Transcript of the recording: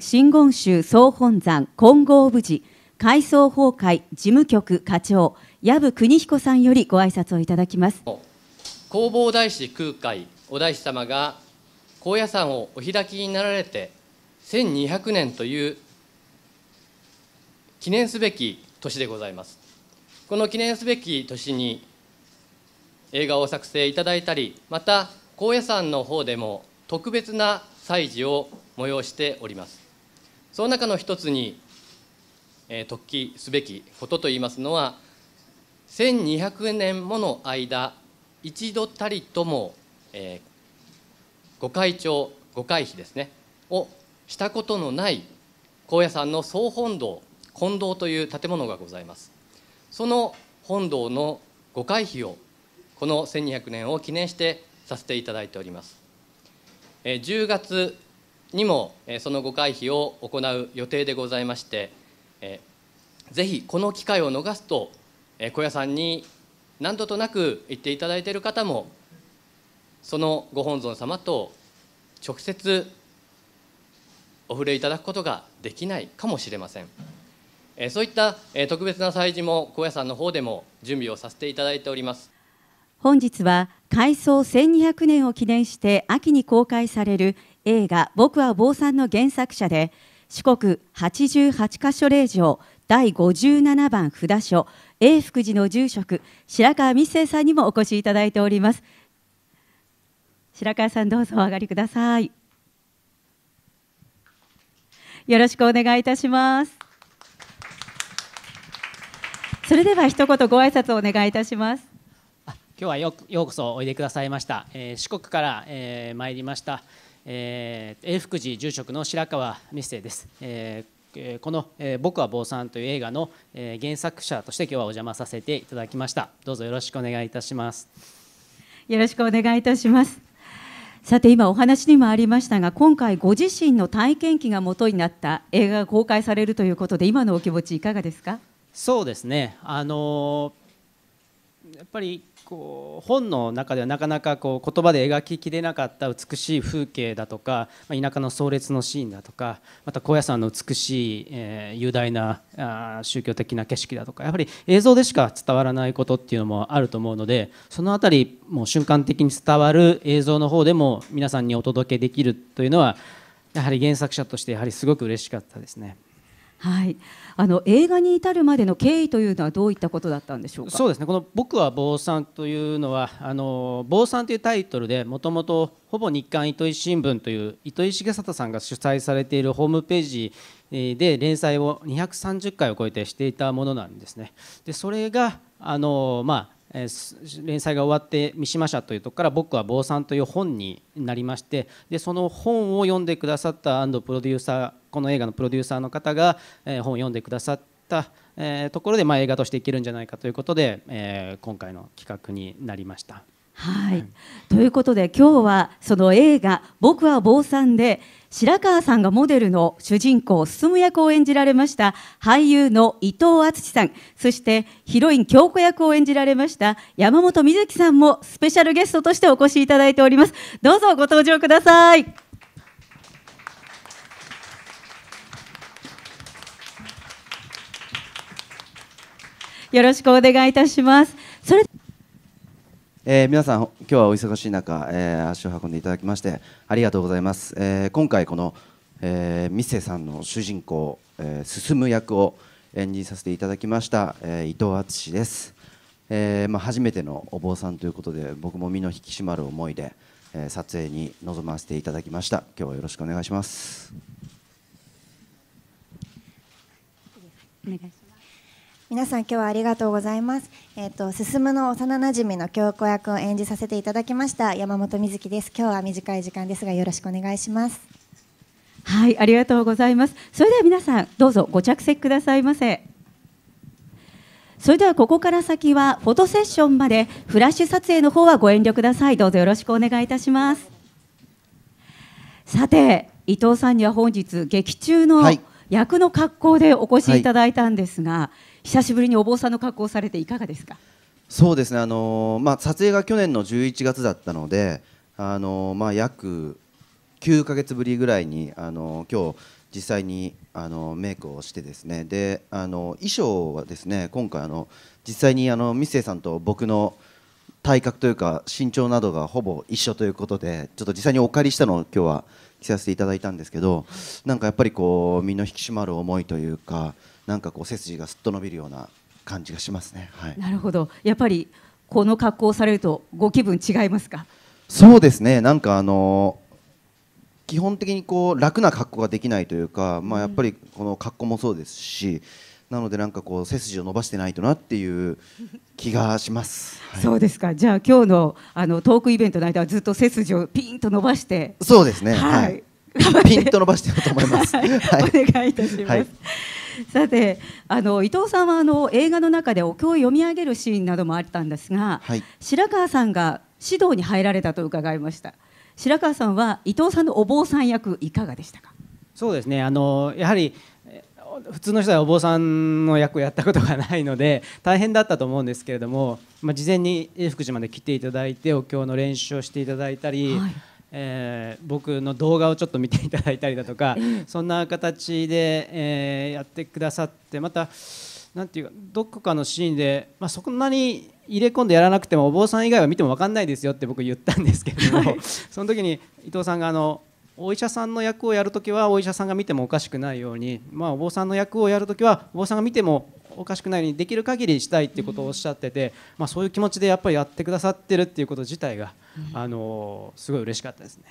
真言宗総本山金剛部寺改装崩壊事務局課長矢部邦彦さんよりご挨拶をいただきます弘法大師空海お大師様が高野山をお開きになられて1200年という記念すべき年でございますこの記念すべき年に映画を作成いただいたりまた高野山の方でも特別な祭事を催しておりますその中の一つに、えー、突起すべきことといいますのは1200年もの間一度たりとも、えー、ご会長ご会費ですねをしたことのない高野山の総本堂金堂という建物がございますその本堂のご会費をこの1200年を記念してさせていただいております10月にもそのご回避を行う予定でございましてぜひこの機会を逃すと小屋さんに何度となく言っていただいている方もそのご本尊様と直接お触れいただくことができないかもしれませんそういった特別な祭事も高野山の方でも準備をさせていただいております本日は改装1200年を記念して秋に公開される映画「僕は坊さん」の原作者で四国八十八箇所霊場第五十七番札所永福寺の住職白川美生さんにもお越しいただいております白川さんどうぞお上がりくださいよろしくお願いいたしますそれでは一言ご挨拶をお願いいたします今日はようこそおいでくださいました、えー、四国から、えー、参りましたえー、永福寺住職の白川美生です、えー、この、えー「僕は坊さん」という映画の、えー、原作者として今日はお邪魔させていただきましたどうぞよろしくお願いいたしますよろしくお願いいたしますさて今お話にもありましたが今回ご自身の体験記が元になった映画が公開されるということで今のお気持ちいかがですかそうですねあのやっぱりこう本の中ではなかなかこう言葉で描ききれなかった美しい風景だとか、ま田舎の葬列のシーンだとかまた高野山の美しい、え雄大なあ宗教的な景色だとかやはり映像でしか伝わらないことっていうのもあると思うのでその辺りもう瞬間的に伝わる映像の方でも皆さんにお届けできるというのはやはり原作者としてやはりすごく嬉しかったですね。はい、あの映画に至るまでの経緯というのはどういったことだったんでしょうか。そうですね。この僕は坊さんというのはあの坊さんというタイトルでもともとほぼ日刊糸井新聞という糸井重里さんが主催されているホームページで連載を230回を超えてしていたものなんですね。でそれがあのまあ連載が終わって三島社というところから「僕は坊さん」という本になりましてでその本を読んでくださったプロデューサーこの映画のプロデューサーの方が、え本を読んでくださったえところで、まあ、映画としていけるんじゃないかということで、え今回の企画になりました。はい、ということで今日はその映画「僕は坊さん」で白川さんがモデルの主人公進役を演じられました俳優の伊藤淳さんそしてヒロイン京子役を演じられました山本美月さんもスペシャルゲストとしてお越しいただいておりますどうぞご登場くださいよろしくお願いいたします。それえー、皆さん、今日はお忙しい中、えー、足を運んでいただきましてありがとうございます。えー、今回この、えー、ミセさんの主人公、えー、進む役を演じさせていただきました、えー、伊藤敦です。えーまあ、初めてのお坊さんということで僕も身の引き締まる思いで、えー、撮影に臨ませていただきました今日はよろしくお願いしますお願いします皆さん今日はありがとうございます。えっ、ー、と進むの幼馴染の京子役を演じさせていただきました山本瑞希です。今日は短い時間ですがよろしくお願いします。はい、ありがとうございます。それでは皆さんどうぞご着席くださいませ。それではここから先はフォトセッションまでフラッシュ撮影の方はご遠慮ください。どうぞよろしくお願いいたします。さて伊藤さんには本日劇中の、はい、役の格好でお越しいただいたんですが、はい、久しぶりにお坊さんの格好をされていかがですかそうですね、あのー、まあ、撮影が去年の11月だったので、あのー、まあ、約9か月ぶりぐらいに、あのー、今日実際にあのメイクをしてですねであの衣装はですね今回あの実際にあのミッセイさんと僕の体格というか身長などがほぼ一緒ということでちょっと実際にお借りしたのを今日は着させていただいたんですけどなんかやっぱりこう身の引き締まる思いというかなんかこう背筋がすっと伸びるような感じがしますね、はい、なるほどやっぱりこの格好をされるとご気分違いますかそうですねなんかあの基本的にこう楽な格好ができないというか、まあ、やっぱりこの格好もそうですし、うんなのでなんかこう背筋を伸ばしてないとなっていう気がします。はい、そうですか。じゃあ今日のあのトークイベントの間はずっと背筋をピンと伸ばして。そうですね。はい。はい、ピンと伸ばしてよと思います。はい、お願いいたします。さてあの伊藤さんはあの映画の中でお経を読み上げるシーンなどもあったんですが、はい、白川さんが指導に入られたと伺いました白川さんは伊藤さんのお坊さん役いかがでしたかそうですねあのやはり普通の人はお坊さんの役をやったことがないので大変だったと思うんですけれども、まあ、事前に福島で来ていただいてお経の練習をしていただいたり、はい、えー、僕の動画をちょっと見ていただいたりだとか、そんな形で、えー、やってくださってまた。なんていうかどこかのシーンで、まあ、そんなに入れ込んでやらなくてもお坊さん以外は見ても分かんないですよって僕言ったんですけれども、はい、その時に伊藤さんがあのお医者さんの役をやるときはお医者さんが見てもおかしくないように、まあ、お坊さんの役をやるときはお坊さんが見てもおかしくないようにできる限りしたいっていうことをおっしゃってて、まあ、そういう気持ちでやっぱりやってくださってるっていうこと自体が、あのすごい嬉しかったですね。